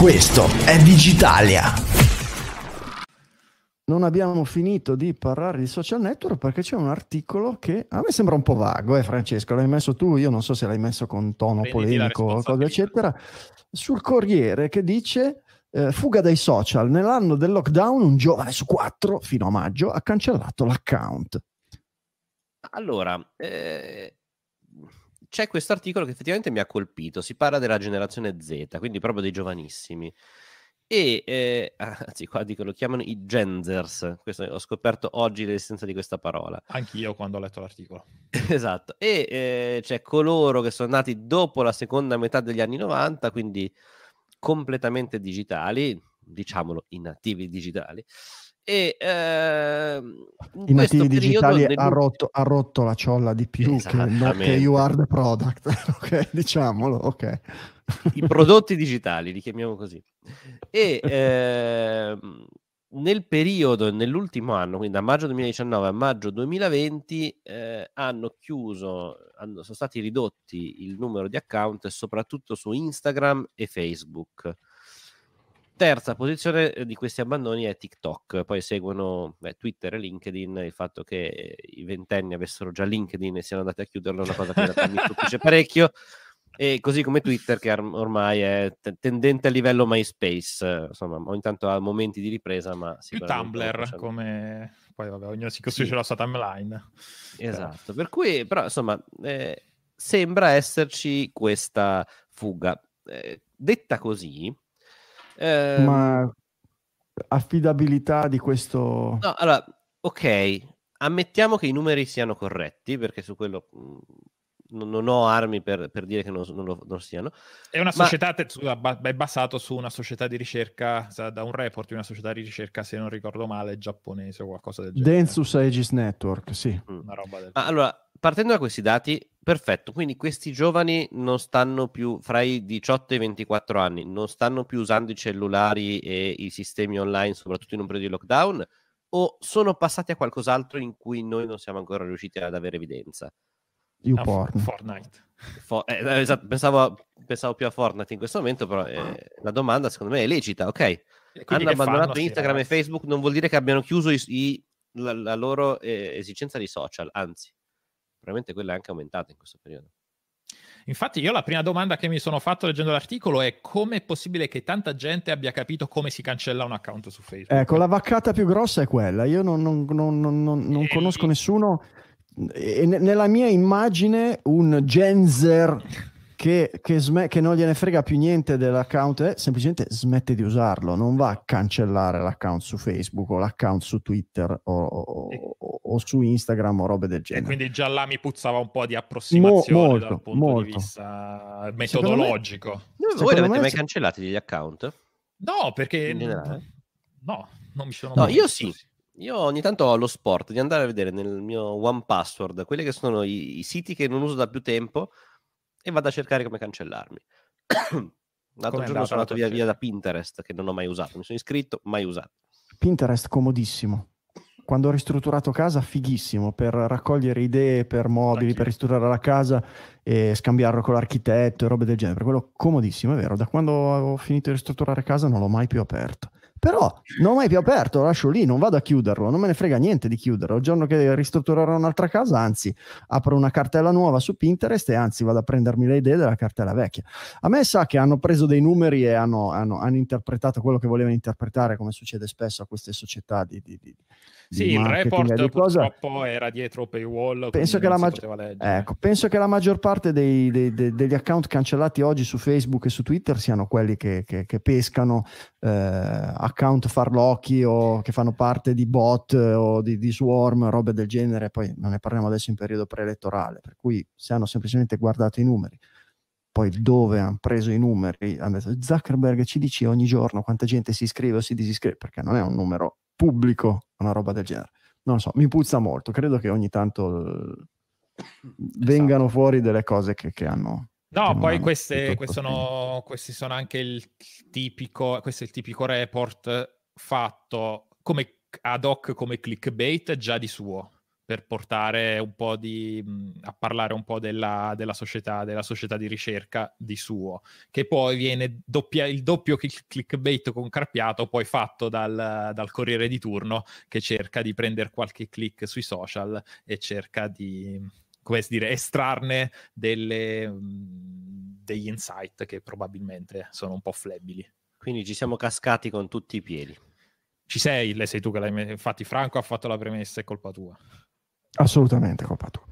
Questo è Digitalia. Non abbiamo finito di parlare di social network perché c'è un articolo che a me sembra un po' vago, eh Francesco, l'hai messo tu, io non so se l'hai messo con tono Beniti polemico cosa eccetera, sul Corriere che dice eh, fuga dai social, nell'anno del lockdown un giovane su quattro, fino a maggio, ha cancellato l'account. Allora, eh, c'è questo articolo che effettivamente mi ha colpito, si parla della generazione Z, quindi proprio dei giovanissimi. E eh, anzi, qua dico, lo chiamano i genders. Questo, ho scoperto oggi l'esistenza di questa parola. Anch'io quando ho letto l'articolo. esatto. E eh, c'è coloro che sono nati dopo la seconda metà degli anni 90, quindi completamente digitali, diciamolo, i nativi digitali, e ehm, i nativi digitali ha, rotto, ha, rotto, la ciolla di più che, no, che you are the product okay, diciamolo ok i prodotti digitali li chiamiamo così e ehm, nel periodo nell'ultimo anno quindi da maggio 2019 a maggio 2020 eh, hanno chiuso hanno, sono stati ridotti il numero di account soprattutto su Instagram e Facebook Terza posizione eh, di questi abbandoni è TikTok, poi seguono beh, Twitter e LinkedIn, il fatto che eh, i ventenni avessero già LinkedIn e siano andati a chiuderlo è una cosa che mi stupisce parecchio, e così come Twitter che ormai è t- tendente a livello MySpace, insomma ogni tanto ha momenti di ripresa ma... Più Tumblr come... poi vabbè ognuno si costruisce sì. la sua timeline. Cioè. Esatto, per cui però insomma eh, sembra esserci questa fuga. Eh, detta così eh, Ma affidabilità di questo... No, allora, ok, ammettiamo che i numeri siano corretti, perché su quello mm, non, non ho armi per, per, dire che non, non lo non siano. È una società, ma... scusa, è basato su una società di ricerca, da un report di una società di ricerca, se non ricordo male, giapponese o qualcosa del genere. Densus Aegis Network, sì. Mm. Una roba del ma, ah, Allora, partendo da questi dati, perfetto, quindi questi giovani non stanno più, fra i 18 e i 24 anni, non stanno più usando i cellulari e i sistemi online, soprattutto in un periodo di lockdown, o sono passati a qualcos'altro in cui noi non siamo ancora riusciti ad avere evidenza? YouPorn. Ah, Fortnite. For- eh, esatto, pensavo, pensavo, più a Fortnite in questo momento, però eh, ah. la domanda secondo me è lecita, ok? Hanno abbandonato Instagram e Facebook, non vuol dire che abbiano chiuso i, i, la, la, loro eh, esigenza di social, anzi, probabilmente quella è anche aumentata in questo periodo. Infatti io la prima domanda che mi sono fatto leggendo l'articolo è come è possibile che tanta gente abbia capito come si cancella un account su Facebook? Ecco, la vaccata più grossa è quella. Io non, non, non, non conosco nessuno e nella mia immagine un Genzer che, che, sm- che, non gliene frega più niente dell'account, eh, semplicemente smette di usarlo, non va a cancellare l'account su Facebook o l'account su Twitter o, o, o, su Instagram o robe del genere. E quindi già là mi puzzava un po' di approssimazione Mo- molto, dal punto molto. di vista metodologico. Me, voi l'avete me mai cancellato gli account? No, perché... No, non mi sono no, mai... Io sì. Così. Io ogni tanto ho lo sport di andare a vedere nel mio One Password quelli che sono i, i siti che non uso da più tempo e vado a cercare come cancellarmi. L'altro giorno sono andato via, via da Pinterest che non ho mai usato, mi sono iscritto, mai usato. Pinterest comodissimo. Quando ho ristrutturato casa, fighissimo per raccogliere idee per mobili, per ristrutturare la casa e scambiarlo con l'architetto e robe del genere. Quello comodissimo, è vero. Da quando ho finito di ristrutturare casa non l'ho mai più aperto. Però non ho mai più aperto, lo lascio lì, non vado a chiuderlo, non me ne frega niente di chiuderlo. Il giorno che ristrutturerò un'altra casa, anzi, apro una cartella nuova su Pinterest e anzi vado a prendermi le idee della cartella vecchia. A me sa che hanno preso dei numeri e hanno, hanno, hanno interpretato quello che volevano interpretare, come succede spesso a queste società di... di, di sì, il report purtroppo era dietro paywall. Penso che, maggi- ecco, penso che, la maggior parte dei, dei, dei, degli account cancellati oggi su Facebook e su Twitter siano quelli che, che, che pescano eh, a account farlocchi o che fanno parte di bot eh, o di, di swarm, robe del genere, poi non ne parliamo adesso in periodo preelettorale, per cui se hanno semplicemente guardato i numeri, poi dove hanno preso i numeri, hanno detto Zuckerberg ci dici ogni giorno quanta gente si iscrive o si disiscrive, perché non è un numero pubblico, una roba del genere. Non lo so, mi puzza molto, credo che ogni tanto eh, esatto. vengano esatto. fuori delle cose che, che hanno No, poi queste, sono, questi sono anche il tipico, questo è il tipico report fatto come ad hoc come clickbait già di suo per portare un po' di a parlare un po' della, della, società, della società di ricerca di suo, che poi viene doppia, il doppio clickbait con Carpiato, poi fatto dal, dal Corriere di turno che cerca di prendere qualche click sui social e cerca di come dire, estrarne delle, mhmm, degli insight che probabilmente sono un po' flebili. Quindi ci siamo cascati con tutti i piedi. Ci sei, sei tu che l'hai... Infatti Franco ha fatto la premessa, è colpa tua. Assolutamente colpa tua.